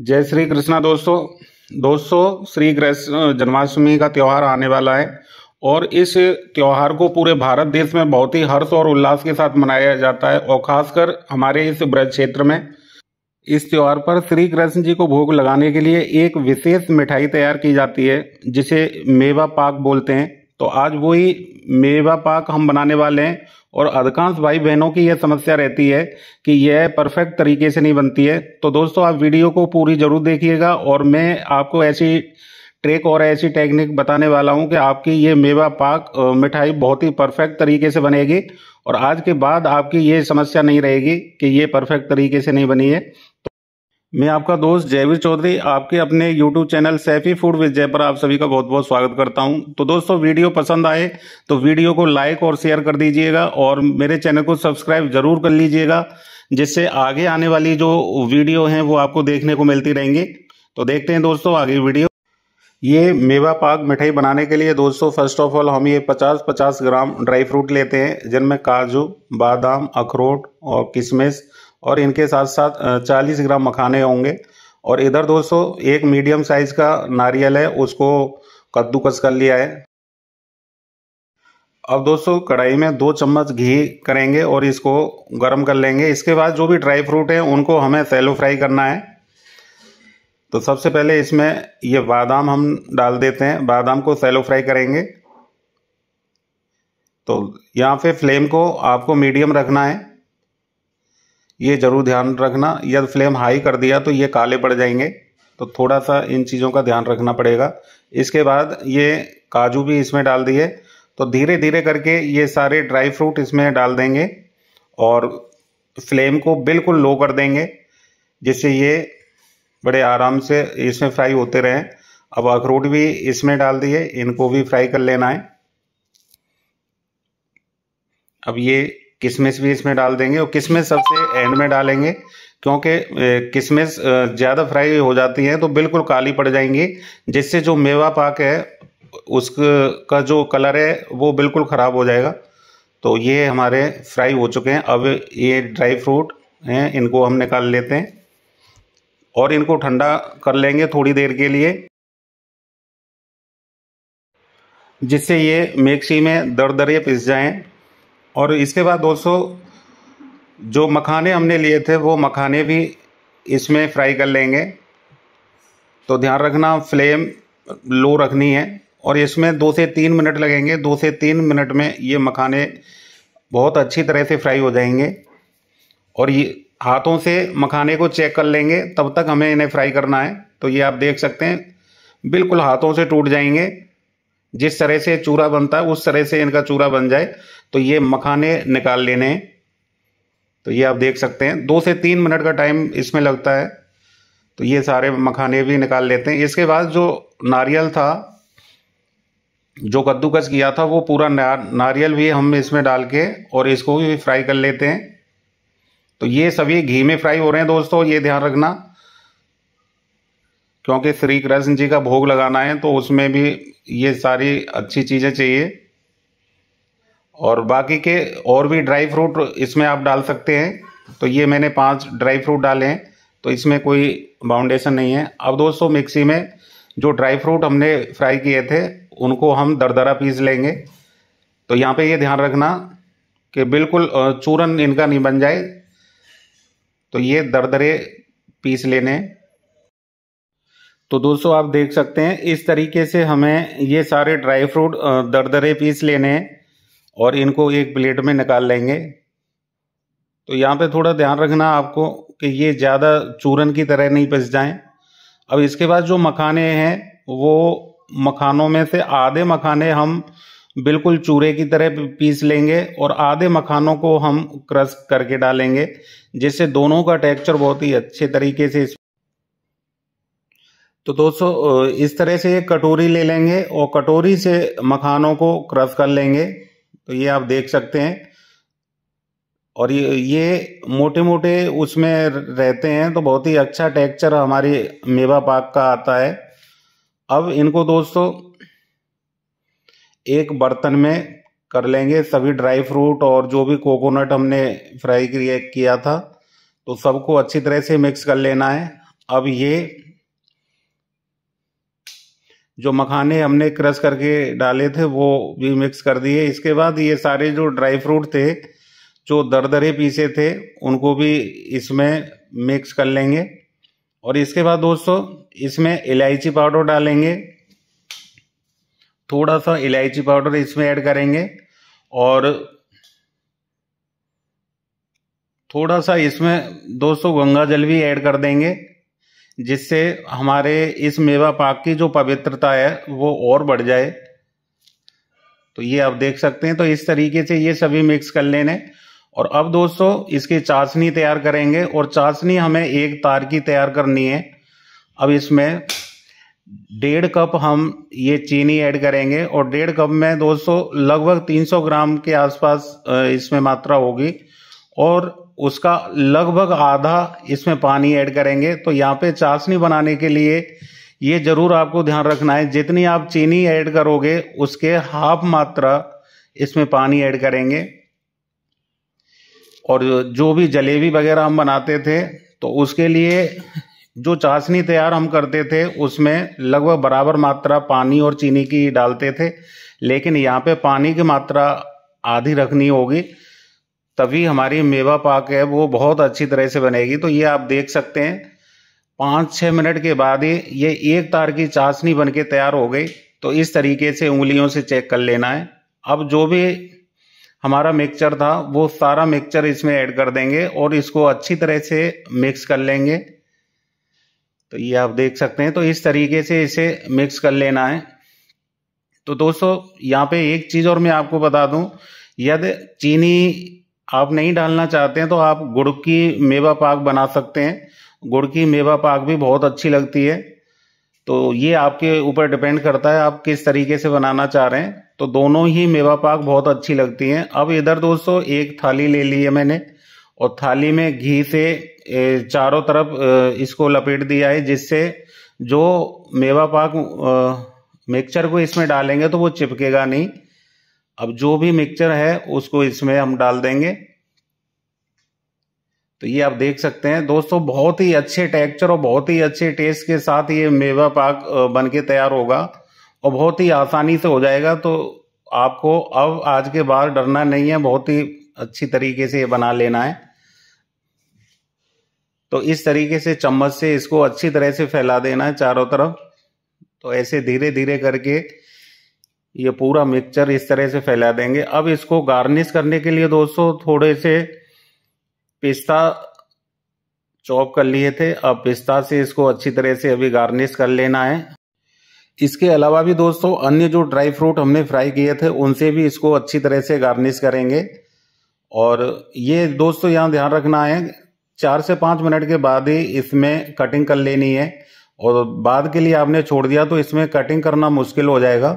जय श्री कृष्णा दोस्तों दोस्तों श्री कृष्ण जन्माष्टमी का त्यौहार आने वाला है और इस त्यौहार को पूरे भारत देश में बहुत ही हर्ष और उल्लास के साथ मनाया जाता है और खासकर हमारे इस ब्रज क्षेत्र में इस त्यौहार पर श्री कृष्ण जी को भोग लगाने के लिए एक विशेष मिठाई तैयार की जाती है जिसे मेवा पाक बोलते हैं तो आज वही मेवा पाक हम बनाने वाले हैं और अधिकांश भाई बहनों की यह समस्या रहती है कि यह परफेक्ट तरीके से नहीं बनती है तो दोस्तों आप वीडियो को पूरी ज़रूर देखिएगा और मैं आपको ऐसी ट्रिक और ऐसी टेक्निक बताने वाला हूं कि आपकी ये मेवा पाक मिठाई बहुत ही परफेक्ट तरीके से बनेगी और आज के बाद आपकी ये समस्या नहीं रहेगी कि ये परफेक्ट तरीके से नहीं बनी है मैं आपका दोस्त जयवीर चौधरी आपके अपने YouTube channel Saifi food with Jay पर आप सभी का बहुत बहुत स्वागत करता हूं तो दोस्तों वीडियो पसंद आए तो वीडियो को लाइक और शेयर कर दीजिएगा और मेरे चैनल को सब्सक्राइब जरूर कर लीजिएगा जिससे आगे आने वाली जो वीडियो हैं वो आपको देखने को मिलती रहेंगी तो देखते हैं दोस्तों आगे वीडियो ये मेवा पाक मिठाई बनाने के लिए दोस्तों फर्स्ट ऑफ ऑल हम ये 50-50 ग्राम ड्राई फ्रूट लेते हैं जिनमें काजू बादाम अखरोट और किशमिश और इनके साथ साथ चालीस ग्राम मखाने होंगे और इधर दोस्तों एक मीडियम साइज का नारियल है उसको कद्दूकस कर लिया है अब दोस्तों कढ़ाई में दो चम्मच घी करेंगे और इसको गर्म कर लेंगे इसके बाद जो भी ड्राई फ्रूट हैं उनको हमें सैलो फ्राई करना है तो सबसे पहले इसमें ये बादाम हम डाल देते हैं बादाम को सैलो फ्राई करेंगे तो यहाँ पे फ्लेम को आपको मीडियम रखना है ये ज़रूर ध्यान रखना यदि फ्लेम हाई कर दिया तो ये काले पड़ जाएंगे तो थोड़ा सा इन चीज़ों का ध्यान रखना पड़ेगा इसके बाद ये काजू भी इसमें डाल दिए तो धीरे धीरे करके ये सारे ड्राई फ्रूट इसमें डाल देंगे और फ्लेम को बिल्कुल लो कर देंगे जिससे ये बड़े आराम से इसमें फ्राई होते रहें अब अखरोट भी इसमें डाल दिए इनको भी फ्राई कर लेना है अब ये किशमिश भी इसमें डाल देंगे और किशमिश सबसे एंड में डालेंगे क्योंकि किशमिश ज़्यादा फ्राई हो जाती है तो बिल्कुल काली पड़ जाएंगी जिससे जो मेवा पाक है उसका जो कलर है वो बिल्कुल ख़राब हो जाएगा तो ये हमारे फ्राई हो चुके हैं अब ये ड्राई फ्रूट हैं इनको हम निकाल लेते हैं और इनको ठंडा कर लेंगे थोड़ी देर के लिए जिससे ये मिक्सी में दर ये पिस जाएं और इसके बाद दोस्तों जो मखाने हमने लिए थे वो मखाने भी इसमें फ्राई कर लेंगे तो ध्यान रखना फ्लेम लो रखनी है और इसमें दो से तीन मिनट लगेंगे दो से तीन मिनट में ये मखाने बहुत अच्छी तरह से फ्राई हो जाएंगे और ये हाथों से मखाने को चेक कर लेंगे तब तक हमें इन्हें फ्राई करना है तो ये आप देख सकते हैं बिल्कुल हाथों से टूट जाएंगे जिस तरह से चूरा बनता है उस तरह से इनका चूरा बन जाए तो ये मखाने निकाल लेने हैं तो ये आप देख सकते हैं दो से तीन मिनट का टाइम इसमें लगता है तो ये सारे मखाने भी निकाल लेते हैं इसके बाद जो नारियल था जो कद्दूकस किया था वो पूरा नारियल भी हम इसमें डाल के और इसको भी फ्राई कर लेते हैं तो ये सभी घी में फ्राई हो रहे हैं दोस्तों ये ध्यान रखना क्योंकि श्री कृष्ण जी का भोग लगाना है तो उसमें भी ये सारी अच्छी चीज़ें चाहिए और बाकी के और भी ड्राई फ्रूट इसमें आप डाल सकते हैं तो ये मैंने पांच ड्राई फ्रूट डाले हैं तो इसमें कोई बाउंडेशन नहीं है अब दोस्तों मिक्सी में जो ड्राई फ्रूट हमने फ्राई किए थे उनको हम दरदरा पीस लेंगे तो यहाँ पे ये ध्यान रखना कि बिल्कुल चूरन इनका नहीं बन जाए तो ये दरदरे पीस लेने तो दोस्तों आप देख सकते हैं इस तरीके से हमें ये सारे ड्राई फ्रूट दरदरे पीस लेने हैं और इनको एक प्लेट में निकाल लेंगे तो यहाँ पे थोड़ा ध्यान रखना आपको कि ये ज़्यादा चूरन की तरह नहीं पिस जाएं अब इसके बाद जो मखाने हैं वो मखानों में से आधे मखाने हम बिल्कुल चूरे की तरह पीस लेंगे और आधे मखानों को हम क्रश करके डालेंगे जिससे दोनों का टेक्चर बहुत ही अच्छे तरीके से तो दोस्तों इस तरह से ये कटोरी ले लेंगे और कटोरी से मखानों को क्रश कर लेंगे तो ये आप देख सकते हैं और ये ये मोटे मोटे उसमें रहते हैं तो बहुत ही अच्छा टेक्सचर हमारी मेवा पाक का आता है अब इनको दोस्तों एक बर्तन में कर लेंगे सभी ड्राई फ्रूट और जो भी कोकोनट हमने फ्राई किया था तो सबको अच्छी तरह से मिक्स कर लेना है अब ये जो मखाने हमने क्रश करके डाले थे वो भी मिक्स कर दिए इसके बाद ये सारे जो ड्राई फ्रूट थे जो दरदरे पीसे थे उनको भी इसमें मिक्स कर लेंगे और इसके बाद दोस्तों इसमें इलायची पाउडर डालेंगे थोड़ा सा इलायची पाउडर इसमें ऐड करेंगे और थोड़ा सा इसमें दोस्तों गंगा जल भी ऐड कर देंगे जिससे हमारे इस मेवा पाक की जो पवित्रता है वो और बढ़ जाए तो ये आप देख सकते हैं तो इस तरीके से ये सभी मिक्स कर लेने और अब दोस्तों इसकी चाशनी तैयार करेंगे और चाशनी हमें एक तार की तैयार करनी है अब इसमें डेढ़ कप हम ये चीनी ऐड करेंगे और डेढ़ कप में दोस्तों लगभग 300 ग्राम के आसपास इसमें मात्रा होगी और उसका लगभग आधा इसमें पानी ऐड करेंगे तो यहाँ पे चाशनी बनाने के लिए ये ज़रूर आपको ध्यान रखना है जितनी आप चीनी ऐड करोगे उसके हाफ मात्रा इसमें पानी ऐड करेंगे और जो भी जलेबी वगैरह हम बनाते थे तो उसके लिए जो चाशनी तैयार हम करते थे उसमें लगभग बराबर मात्रा पानी और चीनी की डालते थे लेकिन यहाँ पे पानी की मात्रा आधी रखनी होगी तभी हमारी मेवा पाक है वो बहुत अच्छी तरह से बनेगी तो ये आप देख सकते हैं पाँच छः मिनट के बाद ही ये एक तार की चाशनी बन के तैयार हो गई तो इस तरीके से उंगलियों से चेक कर लेना है अब जो भी हमारा मिक्सचर था वो सारा मिक्सचर इसमें ऐड कर देंगे और इसको अच्छी तरह से मिक्स कर लेंगे तो ये आप देख सकते हैं तो इस तरीके से इसे मिक्स कर लेना है तो दोस्तों यहाँ पे एक चीज़ और मैं आपको बता दूँ यदि चीनी आप नहीं डालना चाहते हैं तो आप गुड़ की मेवा पाक बना सकते हैं गुड़ की मेवा पाक भी बहुत अच्छी लगती है तो ये आपके ऊपर डिपेंड करता है आप किस तरीके से बनाना चाह रहे हैं तो दोनों ही मेवा पाक बहुत अच्छी लगती हैं अब इधर दोस्तों एक थाली ले ली है मैंने और थाली में घी से चारों तरफ इसको लपेट दिया है जिससे जो मेवा पाक मिक्सचर को इसमें डालेंगे तो वो चिपकेगा नहीं अब जो भी मिक्सचर है उसको इसमें हम डाल देंगे तो ये आप देख सकते हैं दोस्तों बहुत ही अच्छे टेक्सचर और बहुत ही अच्छे टेस्ट के साथ ये मेवा पाक बन के तैयार होगा और बहुत ही आसानी से हो जाएगा तो आपको अब आज के बाद डरना नहीं है बहुत ही अच्छी तरीके से ये बना लेना है तो इस तरीके से चम्मच से इसको अच्छी तरह से फैला देना है चारों तरफ तो ऐसे धीरे धीरे करके ये पूरा मिक्सचर इस तरह से फैला देंगे अब इसको गार्निश करने के लिए दोस्तों थोड़े से पिस्ता चॉप कर लिए थे अब पिस्ता से इसको अच्छी तरह से अभी गार्निश कर लेना है इसके अलावा भी दोस्तों अन्य जो ड्राई फ्रूट हमने फ्राई किए थे उनसे भी इसको अच्छी तरह से गार्निश करेंगे और ये दोस्तों यहाँ ध्यान रखना है चार से पाँच मिनट के बाद ही इसमें कटिंग कर लेनी है और बाद के लिए आपने छोड़ दिया तो इसमें कटिंग करना मुश्किल हो जाएगा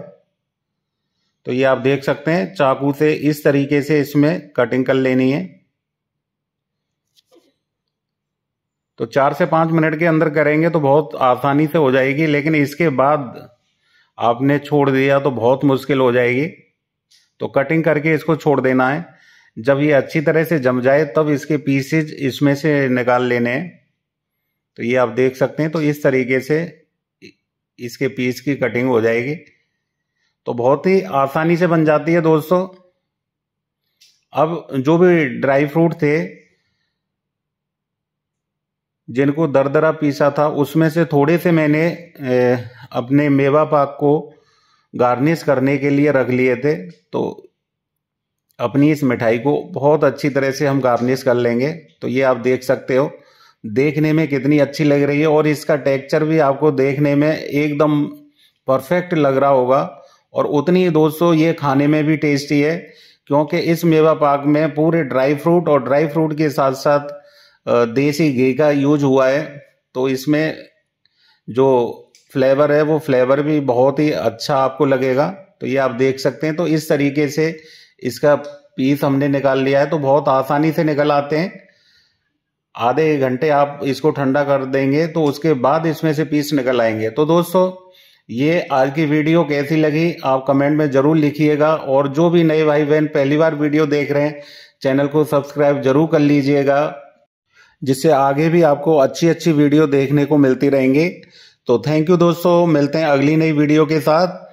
तो ये आप देख सकते हैं चाकू से इस तरीके से इसमें कटिंग कर लेनी है तो चार से पांच मिनट के अंदर करेंगे तो बहुत आसानी से हो जाएगी लेकिन इसके बाद आपने छोड़ दिया तो बहुत मुश्किल हो जाएगी तो कटिंग करके इसको छोड़ देना है जब ये अच्छी तरह से जम जाए तब इसके पीसेज इसमें से निकाल लेने हैं तो ये आप देख सकते हैं तो इस तरीके से इसके पीस की कटिंग हो जाएगी तो बहुत ही आसानी से बन जाती है दोस्तों अब जो भी ड्राई फ्रूट थे जिनको दरदरा पीसा था उसमें से थोड़े से मैंने अपने मेवा पाक को गार्निश करने के लिए रख लिए थे तो अपनी इस मिठाई को बहुत अच्छी तरह से हम गार्निश कर लेंगे तो ये आप देख सकते हो देखने में कितनी अच्छी लग रही है और इसका टेक्सचर भी आपको देखने में एकदम परफेक्ट लग रहा होगा और उतनी ही दोस्तों ये खाने में भी टेस्टी है क्योंकि इस मेवा पाक में पूरे ड्राई फ्रूट और ड्राई फ्रूट के साथ साथ देसी घी का यूज हुआ है तो इसमें जो फ्लेवर है वो फ्लेवर भी बहुत ही अच्छा आपको लगेगा तो ये आप देख सकते हैं तो इस तरीके से इसका पीस हमने निकाल लिया है तो बहुत आसानी से निकल आते हैं आधे घंटे आप इसको ठंडा कर देंगे तो उसके बाद इसमें से पीस निकल आएंगे तो दोस्तों ये आज की वीडियो कैसी लगी आप कमेंट में ज़रूर लिखिएगा और जो भी नए भाई बहन पहली बार वीडियो देख रहे हैं चैनल को सब्सक्राइब जरूर कर लीजिएगा जिससे आगे भी आपको अच्छी अच्छी वीडियो देखने को मिलती रहेंगी तो थैंक यू दोस्तों मिलते हैं अगली नई वीडियो के साथ